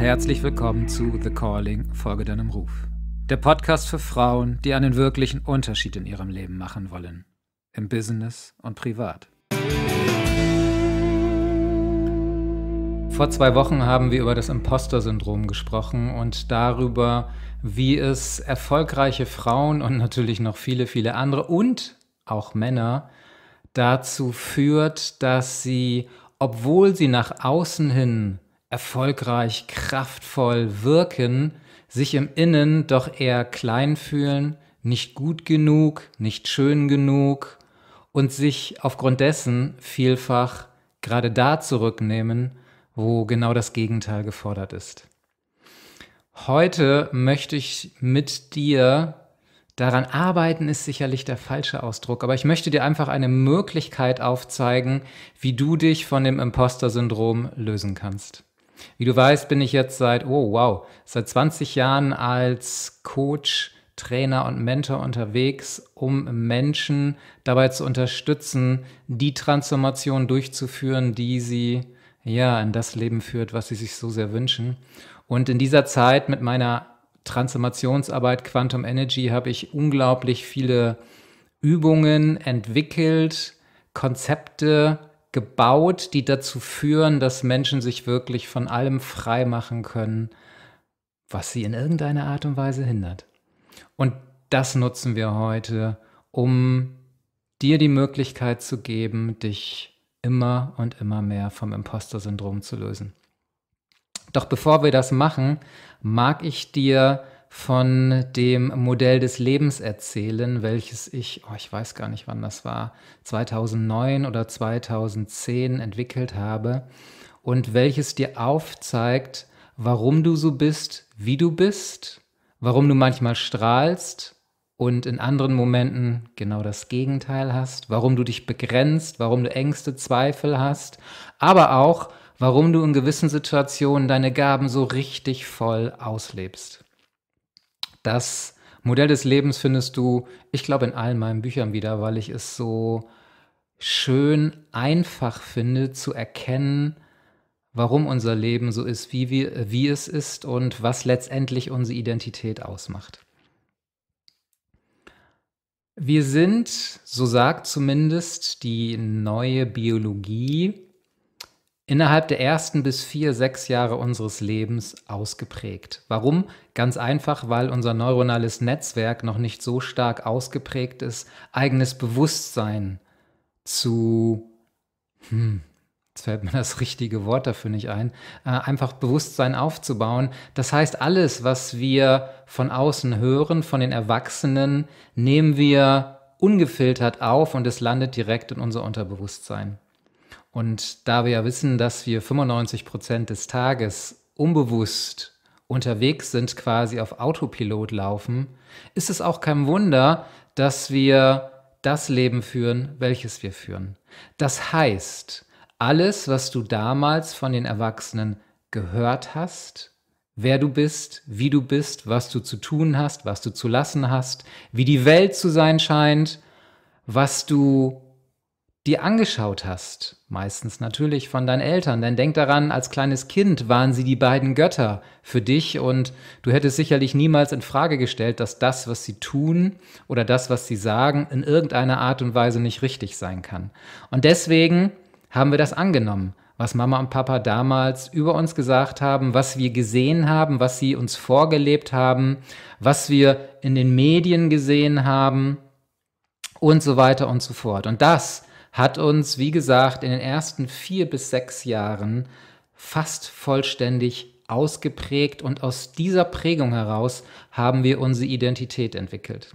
herzlich willkommen zu The Calling, Folge deinem Ruf. Der Podcast für Frauen, die einen wirklichen Unterschied in ihrem Leben machen wollen. Im Business und privat. Vor zwei Wochen haben wir über das Imposter-Syndrom gesprochen und darüber, wie es erfolgreiche Frauen und natürlich noch viele, viele andere und auch Männer dazu führt, dass sie, obwohl sie nach außen hin erfolgreich, kraftvoll wirken, sich im Innen doch eher klein fühlen, nicht gut genug, nicht schön genug und sich aufgrund dessen vielfach gerade da zurücknehmen, wo genau das Gegenteil gefordert ist. Heute möchte ich mit dir daran arbeiten, ist sicherlich der falsche Ausdruck, aber ich möchte dir einfach eine Möglichkeit aufzeigen, wie du dich von dem Imposter-Syndrom lösen kannst. Wie du weißt, bin ich jetzt seit, oh wow, seit 20 Jahren als Coach, Trainer und Mentor unterwegs, um Menschen dabei zu unterstützen, die Transformation durchzuführen, die sie ja in das Leben führt, was sie sich so sehr wünschen. Und in dieser Zeit mit meiner Transformationsarbeit Quantum Energy habe ich unglaublich viele Übungen entwickelt, Konzepte gebaut, die dazu führen, dass Menschen sich wirklich von allem frei machen können, was sie in irgendeiner Art und Weise hindert. Und das nutzen wir heute, um dir die Möglichkeit zu geben, dich immer und immer mehr vom Imposter-Syndrom zu lösen. Doch bevor wir das machen, mag ich dir von dem Modell des Lebens erzählen, welches ich, oh, ich weiß gar nicht, wann das war, 2009 oder 2010 entwickelt habe und welches dir aufzeigt, warum du so bist, wie du bist, warum du manchmal strahlst und in anderen Momenten genau das Gegenteil hast, warum du dich begrenzt, warum du Ängste, Zweifel hast, aber auch, warum du in gewissen Situationen deine Gaben so richtig voll auslebst. Das Modell des Lebens findest du, ich glaube, in allen meinen Büchern wieder, weil ich es so schön einfach finde zu erkennen, warum unser Leben so ist, wie, wir, wie es ist und was letztendlich unsere Identität ausmacht. Wir sind, so sagt zumindest die neue Biologie, innerhalb der ersten bis vier, sechs Jahre unseres Lebens ausgeprägt. Warum? Ganz einfach, weil unser neuronales Netzwerk noch nicht so stark ausgeprägt ist, eigenes Bewusstsein zu, hm, jetzt fällt mir das richtige Wort dafür nicht ein, äh, einfach Bewusstsein aufzubauen. Das heißt, alles, was wir von außen hören, von den Erwachsenen, nehmen wir ungefiltert auf und es landet direkt in unser Unterbewusstsein. Und da wir ja wissen, dass wir 95 Prozent des Tages unbewusst unterwegs sind, quasi auf Autopilot laufen, ist es auch kein Wunder, dass wir das Leben führen, welches wir führen. Das heißt, alles, was du damals von den Erwachsenen gehört hast, wer du bist, wie du bist, was du zu tun hast, was du zu lassen hast, wie die Welt zu sein scheint, was du dir angeschaut hast, meistens natürlich von deinen Eltern, denn denk daran, als kleines Kind waren sie die beiden Götter für dich und du hättest sicherlich niemals in Frage gestellt, dass das, was sie tun oder das, was sie sagen, in irgendeiner Art und Weise nicht richtig sein kann. Und deswegen haben wir das angenommen, was Mama und Papa damals über uns gesagt haben, was wir gesehen haben, was sie uns vorgelebt haben, was wir in den Medien gesehen haben und so weiter und so fort. Und das hat uns, wie gesagt, in den ersten vier bis sechs Jahren fast vollständig ausgeprägt und aus dieser Prägung heraus haben wir unsere Identität entwickelt.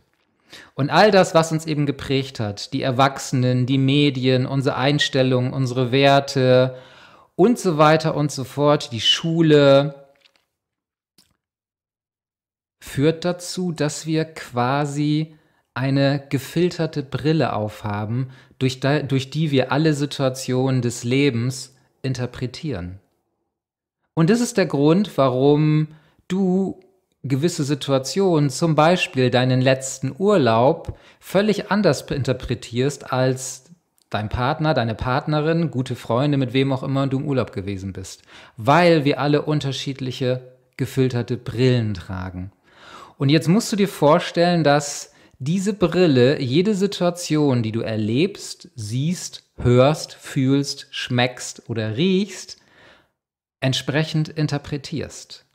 Und all das, was uns eben geprägt hat, die Erwachsenen, die Medien, unsere Einstellungen, unsere Werte und so weiter und so fort, die Schule, führt dazu, dass wir quasi eine gefilterte Brille aufhaben, durch, da, durch die wir alle Situationen des Lebens interpretieren. Und das ist der Grund, warum du gewisse Situationen, zum Beispiel deinen letzten Urlaub, völlig anders interpretierst als dein Partner, deine Partnerin, gute Freunde, mit wem auch immer du im Urlaub gewesen bist, weil wir alle unterschiedliche gefilterte Brillen tragen. Und jetzt musst du dir vorstellen, dass diese Brille jede Situation, die du erlebst, siehst, hörst, fühlst, schmeckst oder riechst, entsprechend interpretierst.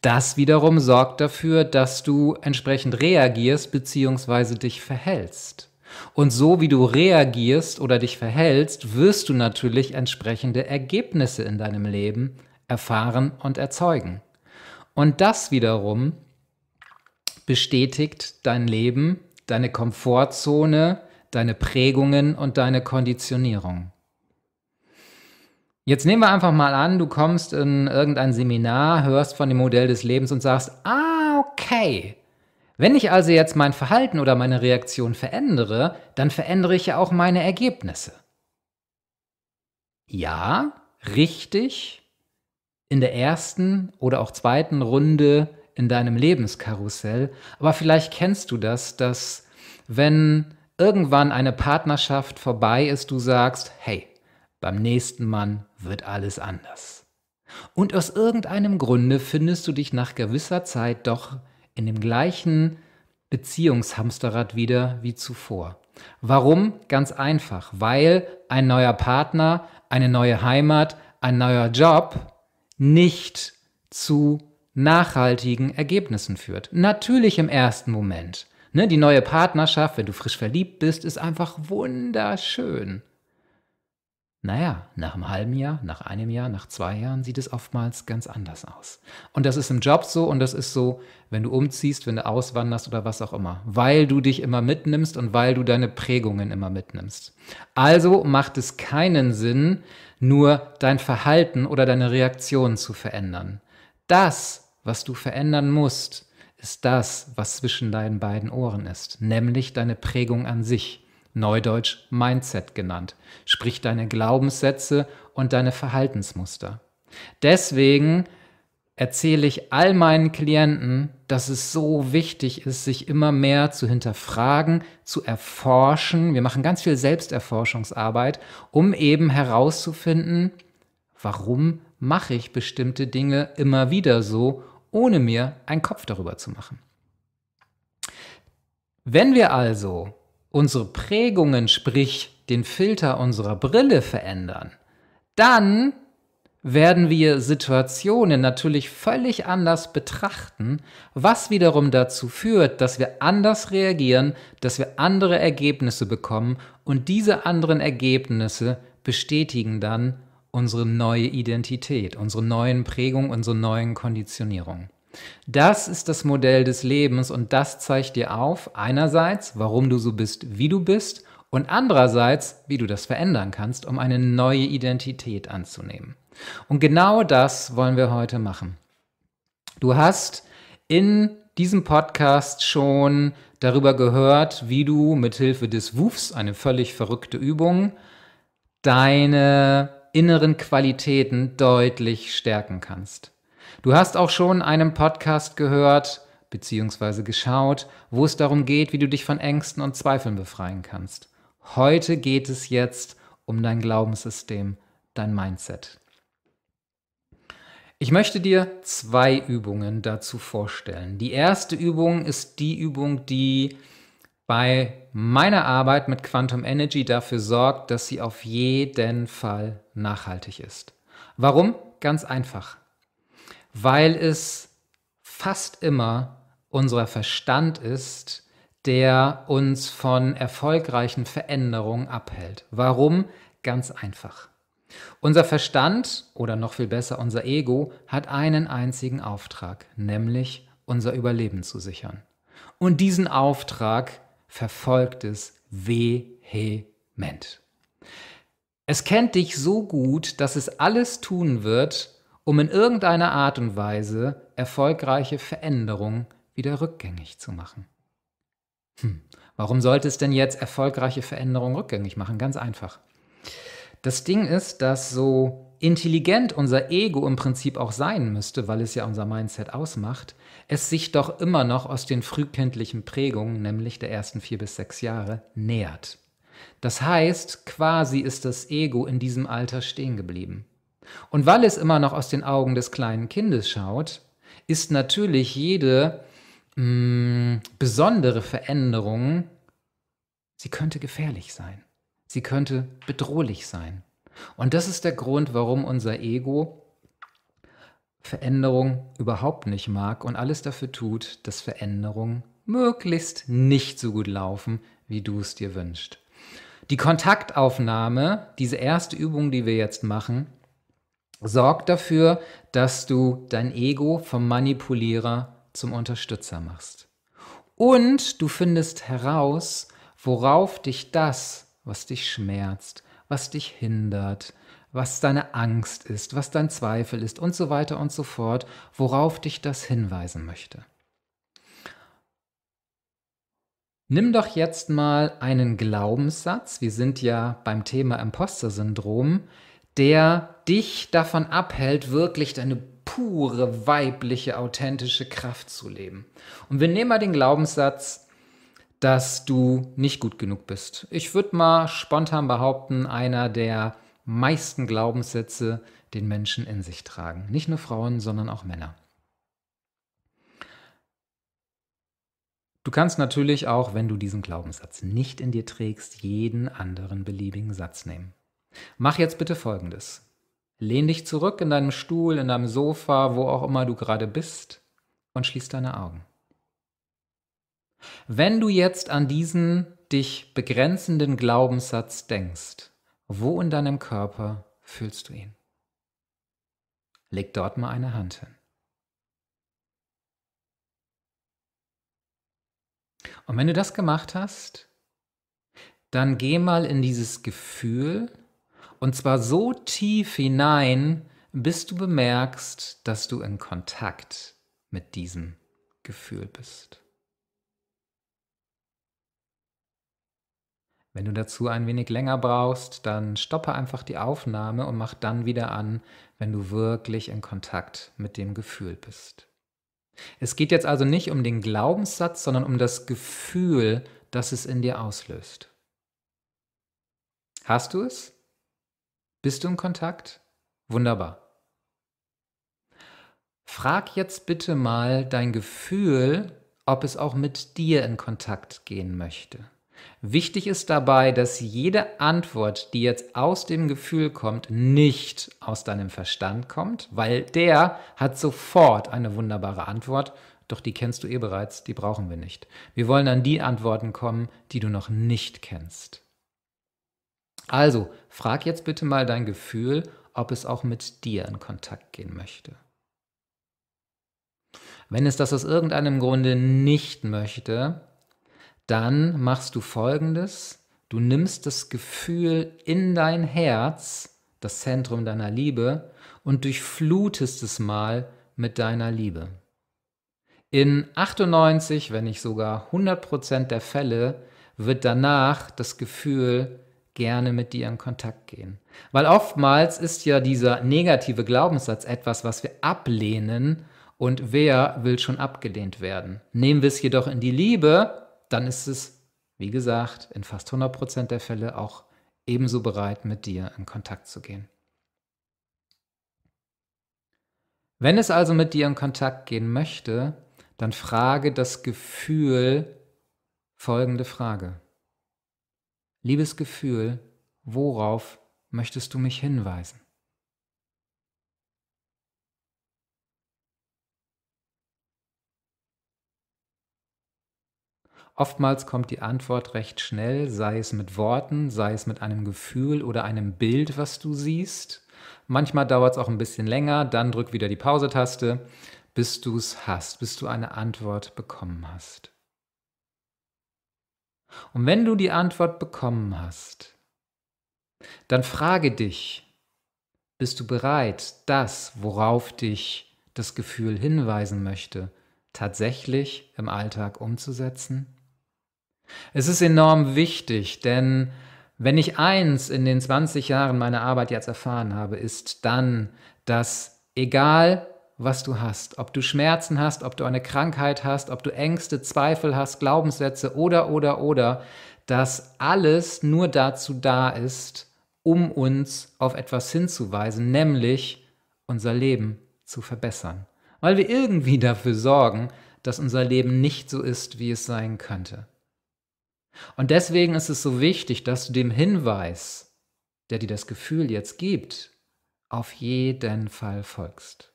Das wiederum sorgt dafür, dass du entsprechend reagierst bzw. dich verhältst. Und so wie du reagierst oder dich verhältst, wirst du natürlich entsprechende Ergebnisse in deinem Leben erfahren und erzeugen. Und das wiederum bestätigt dein Leben, deine Komfortzone, deine Prägungen und deine Konditionierung. Jetzt nehmen wir einfach mal an, du kommst in irgendein Seminar, hörst von dem Modell des Lebens und sagst, ah, okay. Wenn ich also jetzt mein Verhalten oder meine Reaktion verändere, dann verändere ich ja auch meine Ergebnisse. Ja, richtig. In der ersten oder auch zweiten Runde in deinem Lebenskarussell. Aber vielleicht kennst du das, dass wenn irgendwann eine Partnerschaft vorbei ist, du sagst, hey, beim nächsten Mann wird alles anders. Und aus irgendeinem Grunde findest du dich nach gewisser Zeit doch in dem gleichen Beziehungshamsterrad wieder wie zuvor. Warum? Ganz einfach, weil ein neuer Partner, eine neue Heimat, ein neuer Job nicht zu nachhaltigen Ergebnissen führt. Natürlich im ersten Moment. Ne, die neue Partnerschaft, wenn du frisch verliebt bist, ist einfach wunderschön. Naja, nach einem halben Jahr, nach einem Jahr, nach zwei Jahren sieht es oftmals ganz anders aus. Und das ist im Job so und das ist so, wenn du umziehst, wenn du auswanderst oder was auch immer, weil du dich immer mitnimmst und weil du deine Prägungen immer mitnimmst. Also macht es keinen Sinn, nur dein Verhalten oder deine Reaktion zu verändern. Das was du verändern musst, ist das, was zwischen deinen beiden Ohren ist, nämlich deine Prägung an sich, neudeutsch Mindset genannt, sprich deine Glaubenssätze und deine Verhaltensmuster. Deswegen erzähle ich all meinen Klienten, dass es so wichtig ist, sich immer mehr zu hinterfragen, zu erforschen. Wir machen ganz viel Selbsterforschungsarbeit, um eben herauszufinden, warum mache ich bestimmte Dinge immer wieder so ohne mir einen Kopf darüber zu machen. Wenn wir also unsere Prägungen, sprich den Filter unserer Brille verändern, dann werden wir Situationen natürlich völlig anders betrachten, was wiederum dazu führt, dass wir anders reagieren, dass wir andere Ergebnisse bekommen und diese anderen Ergebnisse bestätigen dann unsere neue Identität, unsere neuen Prägungen, unsere neuen Konditionierungen. Das ist das Modell des Lebens und das zeigt dir auf, einerseits, warum du so bist, wie du bist und andererseits, wie du das verändern kannst, um eine neue Identität anzunehmen. Und genau das wollen wir heute machen. Du hast in diesem Podcast schon darüber gehört, wie du mithilfe des WUFs, eine völlig verrückte Übung, deine inneren Qualitäten deutlich stärken kannst. Du hast auch schon einen Podcast gehört bzw. geschaut, wo es darum geht, wie du dich von Ängsten und Zweifeln befreien kannst. Heute geht es jetzt um dein Glaubenssystem, dein Mindset. Ich möchte dir zwei Übungen dazu vorstellen. Die erste Übung ist die Übung, die bei meiner Arbeit mit Quantum Energy dafür sorgt, dass sie auf jeden Fall nachhaltig ist. Warum? Ganz einfach. Weil es fast immer unser Verstand ist, der uns von erfolgreichen Veränderungen abhält. Warum? Ganz einfach. Unser Verstand oder noch viel besser unser Ego hat einen einzigen Auftrag, nämlich unser Überleben zu sichern. Und diesen Auftrag verfolgt es vehement. Es kennt dich so gut, dass es alles tun wird, um in irgendeiner Art und Weise erfolgreiche Veränderungen wieder rückgängig zu machen. Hm, warum sollte es denn jetzt erfolgreiche Veränderungen rückgängig machen? Ganz einfach. Das Ding ist, dass so intelligent unser Ego im Prinzip auch sein müsste, weil es ja unser Mindset ausmacht, es sich doch immer noch aus den frühkindlichen Prägungen, nämlich der ersten vier bis sechs Jahre, nähert. Das heißt, quasi ist das Ego in diesem Alter stehen geblieben. Und weil es immer noch aus den Augen des kleinen Kindes schaut, ist natürlich jede mh, mm, besondere Veränderung, sie könnte gefährlich sein. Sie könnte bedrohlich sein. Und das ist der Grund, warum unser Ego Veränderung überhaupt nicht mag und alles dafür tut, dass Veränderungen möglichst nicht so gut laufen, wie du es dir wünschst. Die Kontaktaufnahme, diese erste Übung, die wir jetzt machen, sorgt dafür, dass du dein Ego vom Manipulierer zum Unterstützer machst. Und du findest heraus, worauf dich das, was dich schmerzt, was dich hindert, was deine Angst ist, was dein Zweifel ist und so weiter und so fort, worauf dich das hinweisen möchte. Nimm doch jetzt mal einen Glaubenssatz, wir sind ja beim Thema Imposter-Syndrom, der dich davon abhält, wirklich deine pure weibliche, authentische Kraft zu leben. Und wir nehmen mal den Glaubenssatz, dass du nicht gut genug bist. Ich würde mal spontan behaupten, einer der meisten Glaubenssätze den Menschen in sich tragen. Nicht nur Frauen, sondern auch Männer. Du kannst natürlich auch, wenn du diesen Glaubenssatz nicht in dir trägst, jeden anderen beliebigen Satz nehmen. Mach jetzt bitte Folgendes. Lehn dich zurück in deinem Stuhl, in deinem Sofa, wo auch immer du gerade bist, und schließ deine Augen. Wenn du jetzt an diesen dich begrenzenden Glaubenssatz denkst, wo in deinem Körper fühlst du ihn? Leg dort mal eine Hand hin. Und wenn du das gemacht hast, dann geh mal in dieses Gefühl und zwar so tief hinein, bis du bemerkst, dass du in Kontakt mit diesem Gefühl bist. Wenn du dazu ein wenig länger brauchst, dann stoppe einfach die Aufnahme und mach dann wieder an, wenn du wirklich in Kontakt mit dem Gefühl bist. Es geht jetzt also nicht um den Glaubenssatz, sondern um das Gefühl, das es in dir auslöst. Hast du es? Bist du in Kontakt? Wunderbar. Frag jetzt bitte mal dein Gefühl, ob es auch mit dir in Kontakt gehen möchte. Wichtig ist dabei, dass jede Antwort, die jetzt aus dem Gefühl kommt, nicht aus deinem Verstand kommt, weil der hat sofort eine wunderbare Antwort, doch die kennst du eh bereits, die brauchen wir nicht. Wir wollen an die Antworten kommen, die du noch nicht kennst. Also, frag jetzt bitte mal dein Gefühl, ob es auch mit dir in Kontakt gehen möchte. Wenn es das aus irgendeinem Grunde nicht möchte, dann machst du Folgendes. Du nimmst das Gefühl in dein Herz, das Zentrum deiner Liebe, und durchflutest es mal mit deiner Liebe. In 98, wenn nicht sogar 100 der Fälle, wird danach das Gefühl gerne mit dir in Kontakt gehen. Weil oftmals ist ja dieser negative Glaubenssatz etwas, was wir ablehnen und wer will schon abgelehnt werden. Nehmen wir es jedoch in die Liebe dann ist es, wie gesagt, in fast 100 der Fälle auch ebenso bereit, mit dir in Kontakt zu gehen. Wenn es also mit dir in Kontakt gehen möchte, dann frage das Gefühl folgende Frage. Liebes Gefühl, worauf möchtest du mich hinweisen? Oftmals kommt die Antwort recht schnell, sei es mit Worten, sei es mit einem Gefühl oder einem Bild, was du siehst. Manchmal dauert es auch ein bisschen länger, dann drück wieder die Pause-Taste, bis du es hast, bis du eine Antwort bekommen hast. Und wenn du die Antwort bekommen hast, dann frage dich, bist du bereit, das, worauf dich das Gefühl hinweisen möchte, tatsächlich im Alltag umzusetzen? Es ist enorm wichtig, denn wenn ich eins in den 20 Jahren meiner Arbeit jetzt erfahren habe, ist dann, dass egal was du hast, ob du Schmerzen hast, ob du eine Krankheit hast, ob du Ängste, Zweifel hast, Glaubenssätze oder, oder, oder, dass alles nur dazu da ist, um uns auf etwas hinzuweisen, nämlich unser Leben zu verbessern. Weil wir irgendwie dafür sorgen, dass unser Leben nicht so ist, wie es sein könnte. Und deswegen ist es so wichtig, dass du dem Hinweis, der dir das Gefühl jetzt gibt, auf jeden Fall folgst.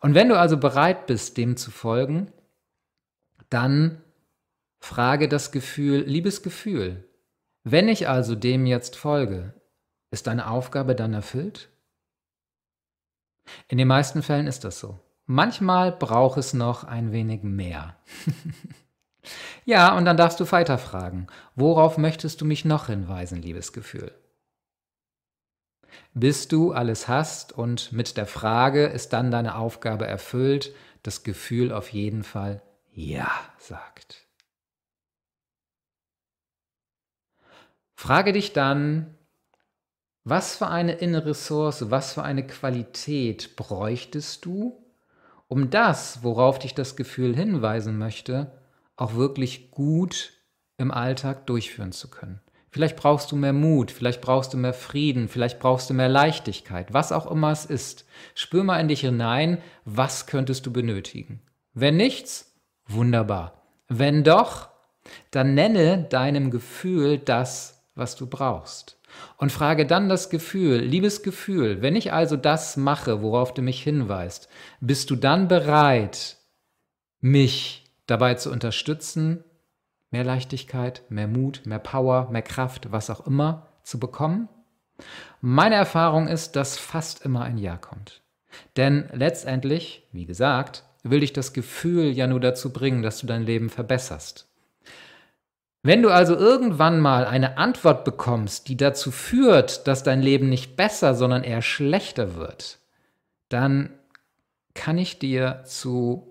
Und wenn du also bereit bist, dem zu folgen, dann frage das Gefühl, liebes Gefühl, wenn ich also dem jetzt folge, ist deine Aufgabe dann erfüllt? In den meisten Fällen ist das so. Manchmal braucht es noch ein wenig mehr. Ja, und dann darfst du weiter fragen. Worauf möchtest du mich noch hinweisen, liebes Gefühl? Bis du alles hast und mit der Frage ist dann deine Aufgabe erfüllt, das Gefühl auf jeden Fall Ja sagt. Frage dich dann, was für eine innere Ressource, was für eine Qualität bräuchtest du, um das, worauf dich das Gefühl hinweisen möchte, auch wirklich gut im Alltag durchführen zu können. Vielleicht brauchst du mehr Mut, vielleicht brauchst du mehr Frieden, vielleicht brauchst du mehr Leichtigkeit, was auch immer es ist. Spür mal in dich hinein, was könntest du benötigen. Wenn nichts, wunderbar. Wenn doch, dann nenne deinem Gefühl das, was du brauchst. Und frage dann das Gefühl, liebes Gefühl, wenn ich also das mache, worauf du mich hinweist, bist du dann bereit, mich dabei zu unterstützen, mehr Leichtigkeit, mehr Mut, mehr Power, mehr Kraft, was auch immer zu bekommen? Meine Erfahrung ist, dass fast immer ein Ja kommt. Denn letztendlich, wie gesagt, will dich das Gefühl ja nur dazu bringen, dass du dein Leben verbesserst. Wenn du also irgendwann mal eine Antwort bekommst, die dazu führt, dass dein Leben nicht besser, sondern eher schlechter wird, dann kann ich dir zu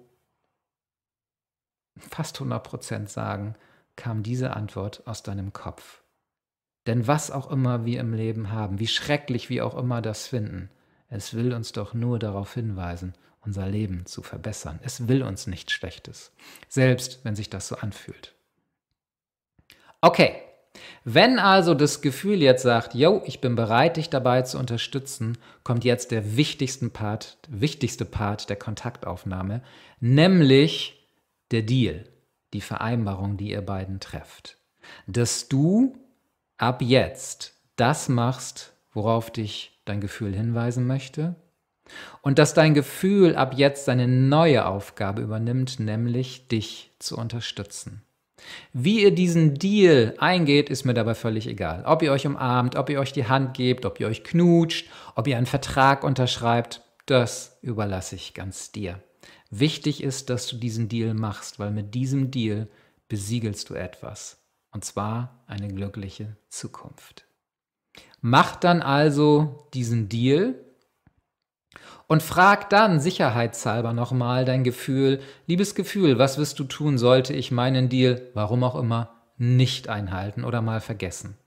fast 100 Prozent sagen, kam diese Antwort aus deinem Kopf. Denn was auch immer wir im Leben haben, wie schrecklich wir auch immer das finden, es will uns doch nur darauf hinweisen, unser Leben zu verbessern. Es will uns nichts Schlechtes, selbst wenn sich das so anfühlt. Okay, wenn also das Gefühl jetzt sagt, yo, ich bin bereit, dich dabei zu unterstützen, kommt jetzt der wichtigste Part, wichtigste Part der Kontaktaufnahme, nämlich der Deal, die Vereinbarung, die ihr beiden trefft. Dass du ab jetzt das machst, worauf dich dein Gefühl hinweisen möchte und dass dein Gefühl ab jetzt seine neue Aufgabe übernimmt, nämlich dich zu unterstützen. Wie ihr diesen Deal eingeht, ist mir dabei völlig egal. Ob ihr euch umarmt, ob ihr euch die Hand gebt, ob ihr euch knutscht, ob ihr einen Vertrag unterschreibt, das überlasse ich ganz dir. Wichtig ist, dass du diesen Deal machst, weil mit diesem Deal besiegelst du etwas. Und zwar eine glückliche Zukunft. Mach dann also diesen Deal und frag dann sicherheitshalber nochmal dein Gefühl, liebes Gefühl, was wirst du tun, sollte ich meinen Deal, warum auch immer, nicht einhalten oder mal vergessen.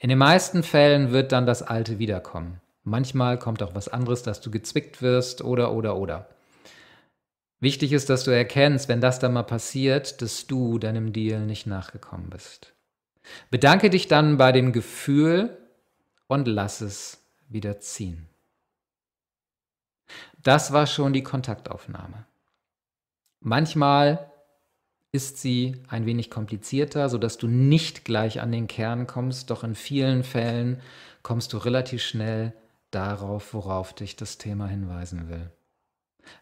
In den meisten Fällen wird dann das Alte wiederkommen. Manchmal kommt auch was anderes, dass du gezwickt wirst oder oder oder. Wichtig ist, dass du erkennst, wenn das dann mal passiert, dass du deinem Deal nicht nachgekommen bist. Bedanke dich dann bei dem Gefühl und lass es wieder ziehen. Das war schon die Kontaktaufnahme. Manchmal ist sie ein wenig komplizierter, sodass du nicht gleich an den Kern kommst, doch in vielen Fällen kommst du relativ schnell darauf, worauf dich das Thema hinweisen will.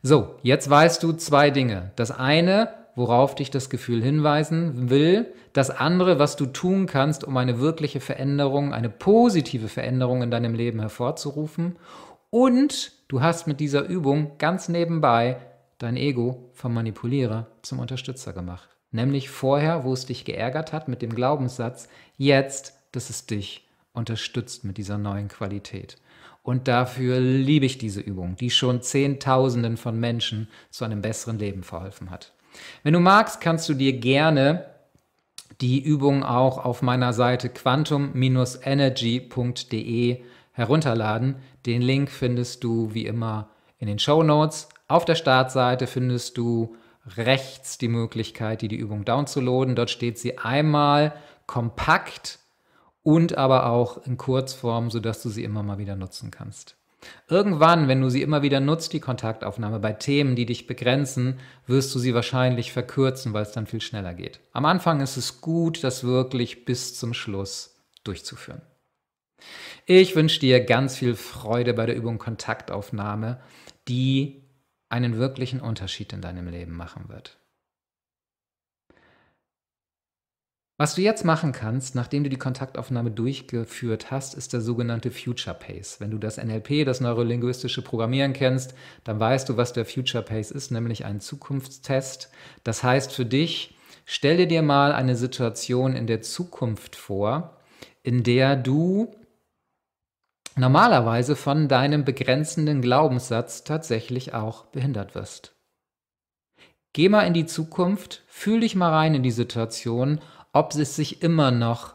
So, jetzt weißt du zwei Dinge. Das eine, worauf dich das Gefühl hinweisen will, das andere, was du tun kannst, um eine wirkliche Veränderung, eine positive Veränderung in deinem Leben hervorzurufen. Und du hast mit dieser Übung ganz nebenbei dein Ego vom Manipulierer zum Unterstützer gemacht. Nämlich vorher, wo es dich geärgert hat mit dem Glaubenssatz, jetzt, dass es dich unterstützt mit dieser neuen Qualität. Und dafür liebe ich diese Übung, die schon Zehntausenden von Menschen zu einem besseren Leben verholfen hat. Wenn du magst, kannst du dir gerne die Übung auch auf meiner Seite quantum-energy.de herunterladen. Den Link findest du wie immer in den Show Notes. Auf der Startseite findest du rechts die Möglichkeit, die, die Übung downzuladen. Dort steht sie einmal kompakt und aber auch in Kurzform, sodass du sie immer mal wieder nutzen kannst. Irgendwann, wenn du sie immer wieder nutzt, die Kontaktaufnahme bei Themen, die dich begrenzen, wirst du sie wahrscheinlich verkürzen, weil es dann viel schneller geht. Am Anfang ist es gut, das wirklich bis zum Schluss durchzuführen. Ich wünsche dir ganz viel Freude bei der Übung Kontaktaufnahme, die einen wirklichen Unterschied in deinem Leben machen wird. Was du jetzt machen kannst, nachdem du die Kontaktaufnahme durchgeführt hast, ist der sogenannte Future Pace. Wenn du das NLP, das neurolinguistische Programmieren kennst, dann weißt du, was der Future Pace ist, nämlich ein Zukunftstest. Das heißt für dich, stelle dir mal eine Situation in der Zukunft vor, in der du normalerweise von deinem begrenzenden Glaubenssatz tatsächlich auch behindert wirst. Geh mal in die Zukunft, fühl dich mal rein in die Situation ob es sich immer noch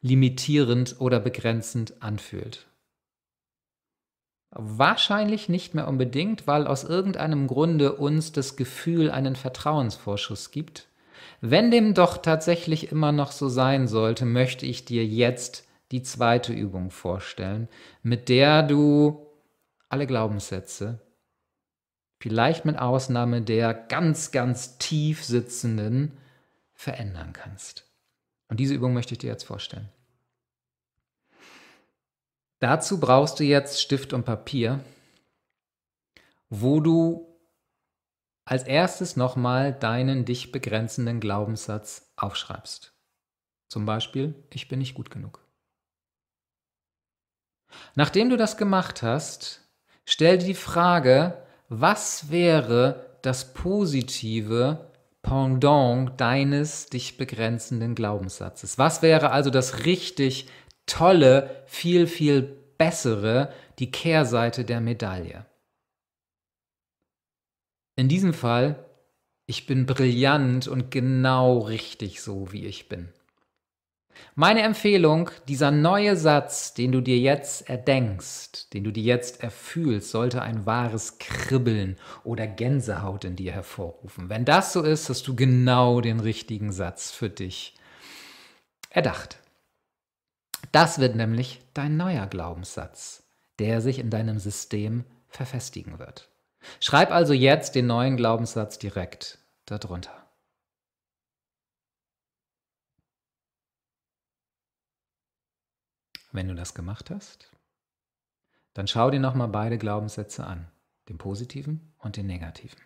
limitierend oder begrenzend anfühlt. Wahrscheinlich nicht mehr unbedingt, weil aus irgendeinem Grunde uns das Gefühl einen Vertrauensvorschuss gibt. Wenn dem doch tatsächlich immer noch so sein sollte, möchte ich dir jetzt die zweite Übung vorstellen, mit der du alle Glaubenssätze, vielleicht mit Ausnahme der ganz, ganz tief sitzenden, verändern kannst. Und diese Übung möchte ich dir jetzt vorstellen. Dazu brauchst du jetzt Stift und Papier, wo du als erstes nochmal deinen dich begrenzenden Glaubenssatz aufschreibst. Zum Beispiel, ich bin nicht gut genug. Nachdem du das gemacht hast, stell dir die Frage, was wäre das Positive Pendant deines dich begrenzenden Glaubenssatzes. Was wäre also das richtig tolle, viel, viel bessere, die Kehrseite der Medaille? In diesem Fall, ich bin brillant und genau richtig so, wie ich bin. Meine Empfehlung, dieser neue Satz, den du dir jetzt erdenkst, den du dir jetzt erfühlst, sollte ein wahres Kribbeln oder Gänsehaut in dir hervorrufen. Wenn das so ist, hast du genau den richtigen Satz für dich erdacht. Das wird nämlich dein neuer Glaubenssatz, der sich in deinem System verfestigen wird. Schreib also jetzt den neuen Glaubenssatz direkt darunter. Wenn du das gemacht hast, dann schau dir nochmal beide Glaubenssätze an, den positiven und den negativen.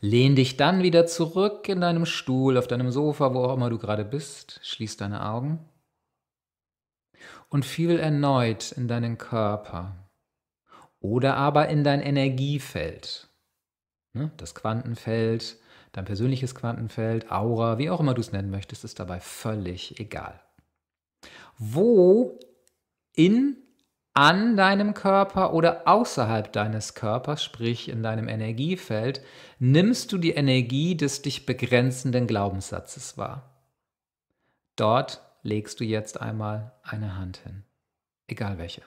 Lehn dich dann wieder zurück in deinem Stuhl, auf deinem Sofa, wo auch immer du gerade bist, schließ deine Augen und fühl erneut in deinen Körper oder aber in dein Energiefeld, ne, das Quantenfeld, dein persönliches Quantenfeld, Aura, wie auch immer du es nennen möchtest, ist dabei völlig egal wo in, an deinem Körper oder außerhalb deines Körpers, sprich in deinem Energiefeld, nimmst du die Energie des dich begrenzenden Glaubenssatzes wahr. Dort legst du jetzt einmal eine Hand hin, egal welche.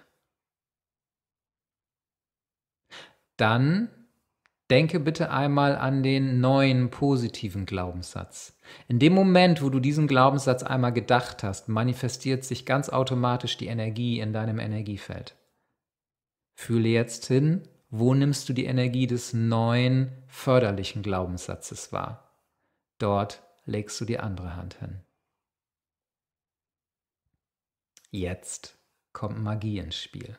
Dann Denke bitte einmal an den neuen positiven Glaubenssatz. In dem Moment, wo du diesen Glaubenssatz einmal gedacht hast, manifestiert sich ganz automatisch die Energie in deinem Energiefeld. Fühle jetzt hin, wo nimmst du die Energie des neuen förderlichen Glaubenssatzes wahr? Dort legst du die andere Hand hin. Jetzt kommt Magie ins Spiel.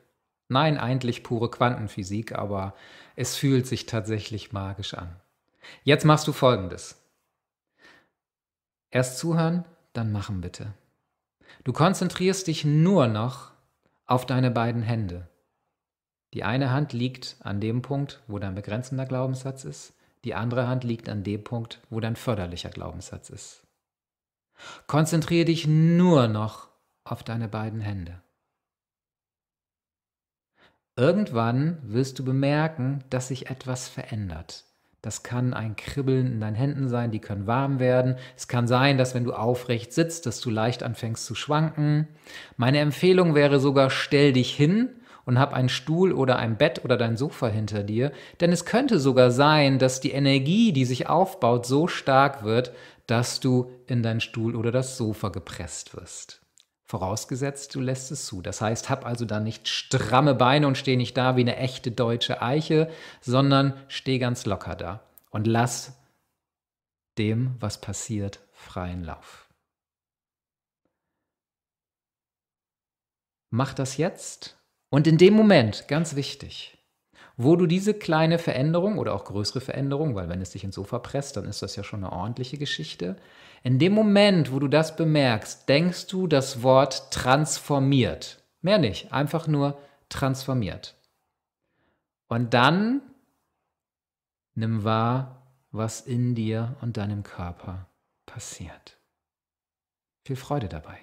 Nein, eigentlich pure Quantenphysik, aber es fühlt sich tatsächlich magisch an. Jetzt machst du Folgendes. Erst zuhören, dann machen bitte. Du konzentrierst dich nur noch auf deine beiden Hände. Die eine Hand liegt an dem Punkt, wo dein begrenzender Glaubenssatz ist, die andere Hand liegt an dem Punkt, wo dein förderlicher Glaubenssatz ist. Konzentriere dich nur noch auf deine beiden Hände. Irgendwann wirst du bemerken, dass sich etwas verändert. Das kann ein Kribbeln in deinen Händen sein, die können warm werden. Es kann sein, dass wenn du aufrecht sitzt, dass du leicht anfängst zu schwanken. Meine Empfehlung wäre sogar, stell dich hin und hab einen Stuhl oder ein Bett oder dein Sofa hinter dir, denn es könnte sogar sein, dass die Energie, die sich aufbaut, so stark wird, dass du in deinen Stuhl oder das Sofa gepresst wirst. Vorausgesetzt, du lässt es zu. Das heißt, hab also dann nicht stramme Beine und steh nicht da wie eine echte deutsche Eiche, sondern steh ganz locker da und lass dem, was passiert, freien Lauf. Mach das jetzt und in dem Moment, ganz wichtig, wo du diese kleine Veränderung oder auch größere Veränderung, weil wenn es dich ins Sofa presst, dann ist das ja schon eine ordentliche Geschichte, in dem Moment, wo du das bemerkst, denkst du das Wort transformiert. Mehr nicht, einfach nur transformiert. Und dann nimm wahr, was in dir und deinem Körper passiert. Viel Freude dabei.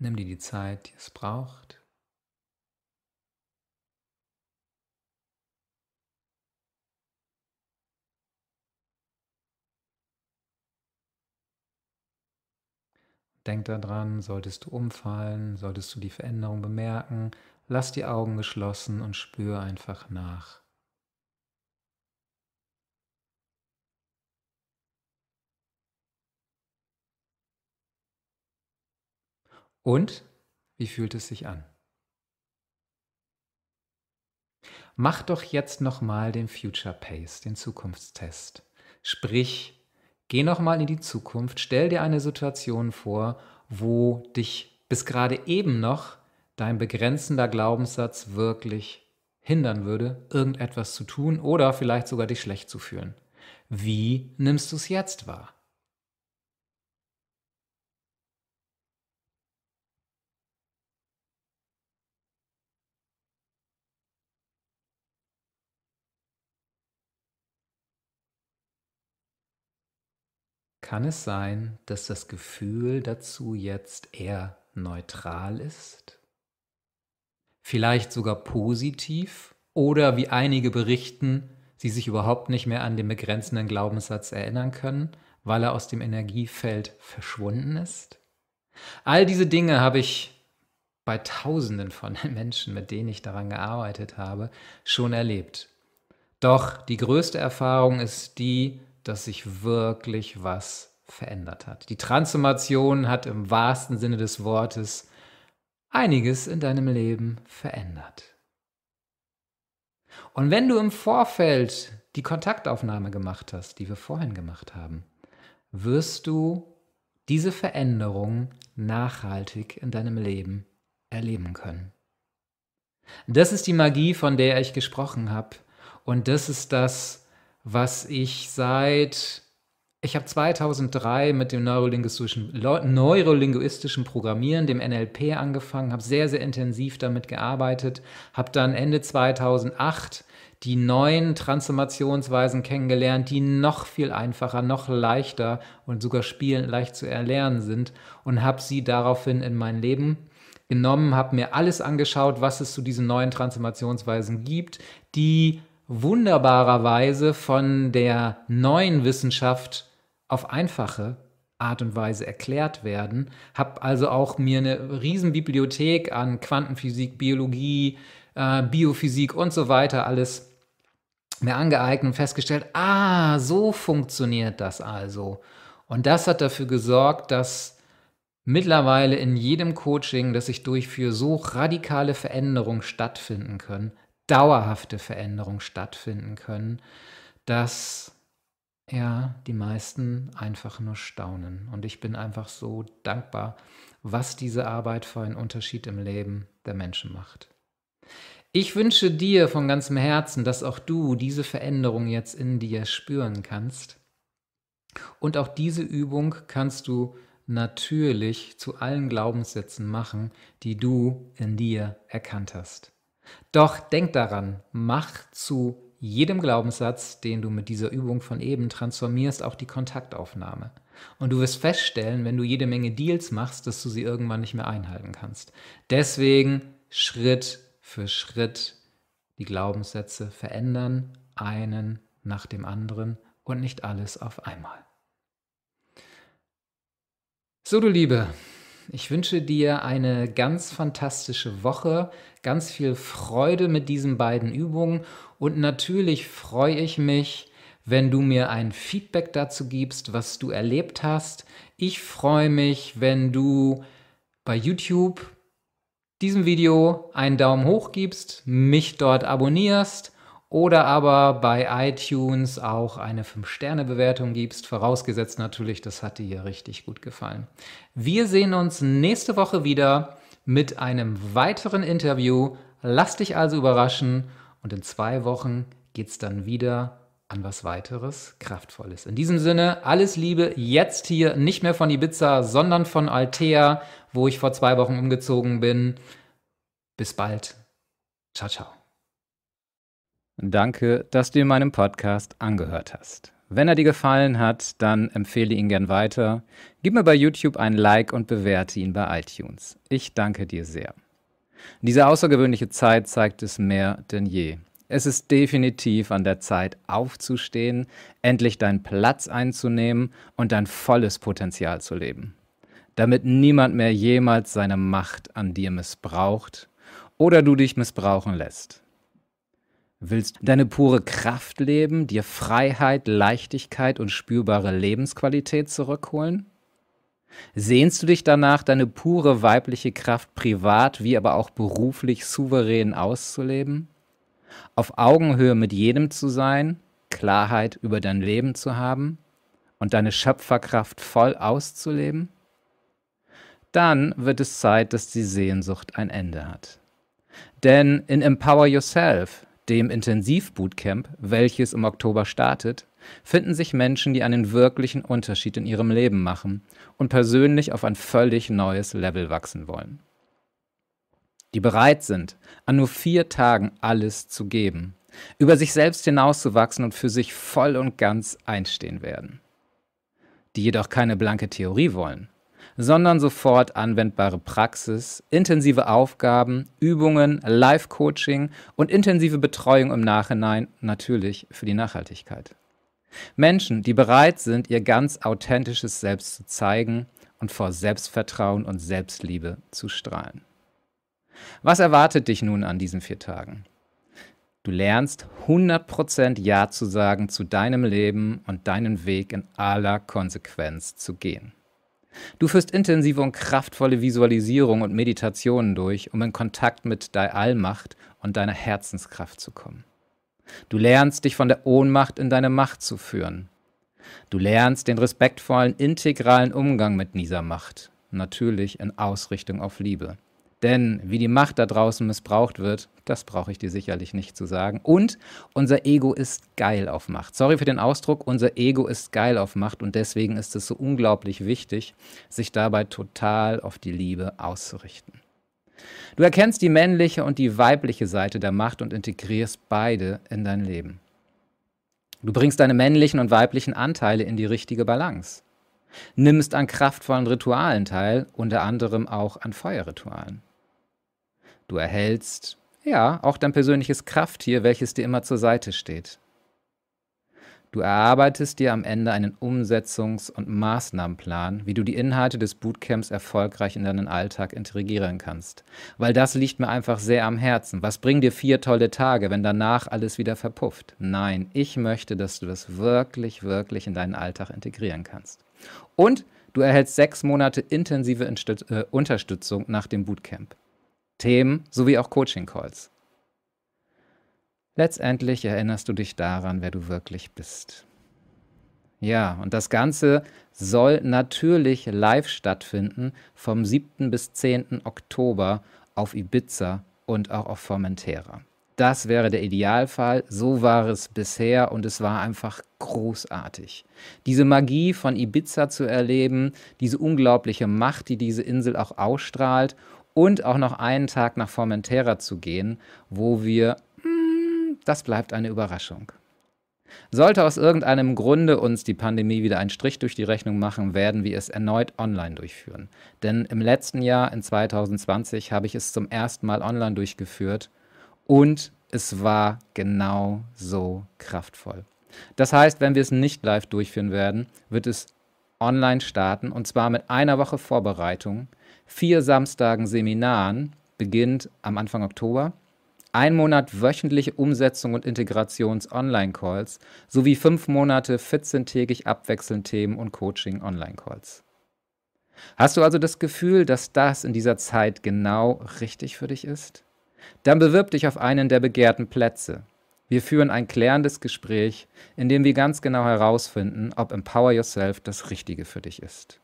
Nimm dir die Zeit, die es braucht. Denk daran, solltest du umfallen, solltest du die Veränderung bemerken, lass die Augen geschlossen und spür einfach nach. Und wie fühlt es sich an? Mach doch jetzt nochmal den Future Pace, den Zukunftstest. Sprich, geh nochmal in die Zukunft, stell dir eine Situation vor, wo dich bis gerade eben noch dein begrenzender Glaubenssatz wirklich hindern würde, irgendetwas zu tun oder vielleicht sogar dich schlecht zu fühlen. Wie nimmst du es jetzt wahr? kann es sein, dass das Gefühl dazu jetzt eher neutral ist? Vielleicht sogar positiv? Oder wie einige berichten, sie sich überhaupt nicht mehr an den begrenzenden Glaubenssatz erinnern können, weil er aus dem Energiefeld verschwunden ist? All diese Dinge habe ich bei Tausenden von Menschen, mit denen ich daran gearbeitet habe, schon erlebt. Doch die größte Erfahrung ist die, dass sich wirklich was verändert hat. Die Transformation hat im wahrsten Sinne des Wortes einiges in deinem Leben verändert. Und wenn du im Vorfeld die Kontaktaufnahme gemacht hast, die wir vorhin gemacht haben, wirst du diese Veränderung nachhaltig in deinem Leben erleben können. Das ist die Magie, von der ich gesprochen habe. Und das ist das, was ich seit, ich habe 2003 mit dem neurolinguistischen, neurolinguistischen Programmieren, dem NLP, angefangen, habe sehr, sehr intensiv damit gearbeitet, habe dann Ende 2008 die neuen Transformationsweisen kennengelernt, die noch viel einfacher, noch leichter und sogar spielend leicht zu erlernen sind und habe sie daraufhin in mein Leben genommen, habe mir alles angeschaut, was es zu diesen neuen Transformationsweisen gibt, die wunderbarerweise von der neuen Wissenschaft auf einfache Art und Weise erklärt werden. Habe also auch mir eine riesen Bibliothek an Quantenphysik, Biologie, äh, Biophysik und so weiter alles mir angeeignet und festgestellt, ah, so funktioniert das also. Und das hat dafür gesorgt, dass mittlerweile in jedem Coaching, das ich durchführe, so radikale Veränderungen stattfinden können dauerhafte Veränderung stattfinden können, dass ja, die meisten einfach nur staunen. Und ich bin einfach so dankbar, was diese Arbeit für einen Unterschied im Leben der Menschen macht. Ich wünsche dir von ganzem Herzen, dass auch du diese Veränderung jetzt in dir spüren kannst. Und auch diese Übung kannst du natürlich zu allen Glaubenssätzen machen, die du in dir erkannt hast. Doch denk daran, mach zu jedem Glaubenssatz, den du mit dieser Übung von eben transformierst, auch die Kontaktaufnahme. Und du wirst feststellen, wenn du jede Menge Deals machst, dass du sie irgendwann nicht mehr einhalten kannst. Deswegen Schritt für Schritt die Glaubenssätze verändern, einen nach dem anderen und nicht alles auf einmal. So, du Liebe, ich wünsche dir eine ganz fantastische Woche, ganz viel Freude mit diesen beiden Übungen und natürlich freue ich mich, wenn du mir ein Feedback dazu gibst, was du erlebt hast. Ich freue mich, wenn du bei YouTube diesem Video einen Daumen hoch gibst, mich dort abonnierst oder aber bei iTunes auch eine 5-Sterne-Bewertung gibst, vorausgesetzt natürlich, das hat dir richtig gut gefallen. Wir sehen uns nächste Woche wieder mit einem weiteren Interview. Lass dich also überraschen und in zwei Wochen geht es dann wieder an was weiteres Kraftvolles. In diesem Sinne, alles Liebe jetzt hier, nicht mehr von Ibiza, sondern von Altea, wo ich vor zwei Wochen umgezogen bin. Bis bald. Ciao, ciao. Danke, dass du in meinem Podcast angehört hast. Wenn er dir gefallen hat, dann empfehle ihn gern weiter. Gib mir bei YouTube ein Like und bewerte ihn bei iTunes. Ich danke dir sehr. Diese außergewöhnliche Zeit zeigt es mehr denn je. Es ist definitiv an der Zeit, aufzustehen, endlich deinen Platz einzunehmen und dein volles Potenzial zu leben. Damit niemand mehr jemals seine Macht an dir missbraucht oder du dich missbrauchen lässt. Willst du deine pure Kraft leben, dir Freiheit, Leichtigkeit und spürbare Lebensqualität zurückholen? Sehnst du dich danach, deine pure weibliche Kraft privat wie aber auch beruflich souverän auszuleben? Auf Augenhöhe mit jedem zu sein, Klarheit über dein Leben zu haben und deine Schöpferkraft voll auszuleben? Dann wird es Zeit, dass die Sehnsucht ein Ende hat. Denn in Empower Yourself dem Intensivbootcamp, welches im Oktober startet, finden sich Menschen, die einen wirklichen Unterschied in ihrem Leben machen und persönlich auf ein völlig neues Level wachsen wollen. Die bereit sind, an nur vier Tagen alles zu geben, über sich selbst hinauszuwachsen und für sich voll und ganz einstehen werden. Die jedoch keine blanke Theorie wollen, sondern sofort anwendbare Praxis, intensive Aufgaben, Übungen, Live-Coaching und intensive Betreuung im Nachhinein natürlich für die Nachhaltigkeit. Menschen, die bereit sind, ihr ganz authentisches Selbst zu zeigen und vor Selbstvertrauen und Selbstliebe zu strahlen. Was erwartet dich nun an diesen vier Tagen? Du lernst 100% Ja zu sagen zu deinem Leben und deinen Weg in aller Konsequenz zu gehen. Du führst intensive und kraftvolle Visualisierung und Meditationen durch, um in Kontakt mit deiner Allmacht und deiner Herzenskraft zu kommen. Du lernst, dich von der Ohnmacht in deine Macht zu führen. Du lernst den respektvollen, integralen Umgang mit dieser Macht, natürlich in Ausrichtung auf Liebe. Denn wie die Macht da draußen missbraucht wird, das brauche ich dir sicherlich nicht zu sagen. Und unser Ego ist geil auf Macht. Sorry für den Ausdruck, unser Ego ist geil auf Macht und deswegen ist es so unglaublich wichtig, sich dabei total auf die Liebe auszurichten. Du erkennst die männliche und die weibliche Seite der Macht und integrierst beide in dein Leben. Du bringst deine männlichen und weiblichen Anteile in die richtige Balance. Nimmst an kraftvollen Ritualen teil, unter anderem auch an Feuerritualen. Du erhältst, ja, auch dein persönliches Krafttier, welches dir immer zur Seite steht. Du erarbeitest dir am Ende einen Umsetzungs- und Maßnahmenplan, wie du die Inhalte des Bootcamps erfolgreich in deinen Alltag integrieren kannst. Weil das liegt mir einfach sehr am Herzen. Was bringen dir vier tolle Tage, wenn danach alles wieder verpufft? Nein, ich möchte, dass du das wirklich, wirklich in deinen Alltag integrieren kannst. Und du erhältst sechs Monate intensive Inst äh, Unterstützung nach dem Bootcamp. Themen sowie auch Coaching-Calls. Letztendlich erinnerst du dich daran, wer du wirklich bist. Ja, und das Ganze soll natürlich live stattfinden vom 7. bis 10. Oktober auf Ibiza und auch auf Formentera. Das wäre der Idealfall, so war es bisher und es war einfach großartig. Diese Magie von Ibiza zu erleben, diese unglaubliche Macht, die diese Insel auch ausstrahlt und auch noch einen Tag nach Formentera zu gehen, wo wir, hm, das bleibt eine Überraschung. Sollte aus irgendeinem Grunde uns die Pandemie wieder einen Strich durch die Rechnung machen, werden wir es erneut online durchführen. Denn im letzten Jahr, in 2020, habe ich es zum ersten Mal online durchgeführt und es war genau so kraftvoll. Das heißt, wenn wir es nicht live durchführen werden, wird es online starten und zwar mit einer Woche Vorbereitung, vier Samstagen Seminaren, beginnt am Anfang Oktober, ein Monat wöchentliche Umsetzung und Integrations-Online-Calls sowie fünf Monate 14-tägig abwechselnd Themen und Coaching-Online-Calls. Hast du also das Gefühl, dass das in dieser Zeit genau richtig für dich ist? Dann bewirb dich auf einen der begehrten Plätze. Wir führen ein klärendes Gespräch, in dem wir ganz genau herausfinden, ob Empower Yourself das Richtige für dich ist.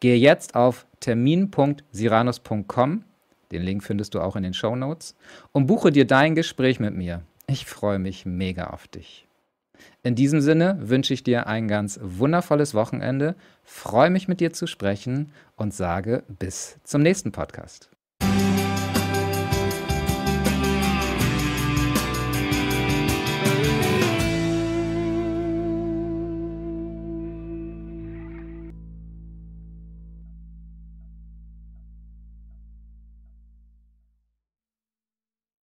Gehe jetzt auf termin.siranus.com, den Link findest du auch in den Show Notes, und buche dir dein Gespräch mit mir. Ich freue mich mega auf dich. In diesem Sinne wünsche ich dir ein ganz wundervolles Wochenende, freue mich mit dir zu sprechen und sage bis zum nächsten Podcast.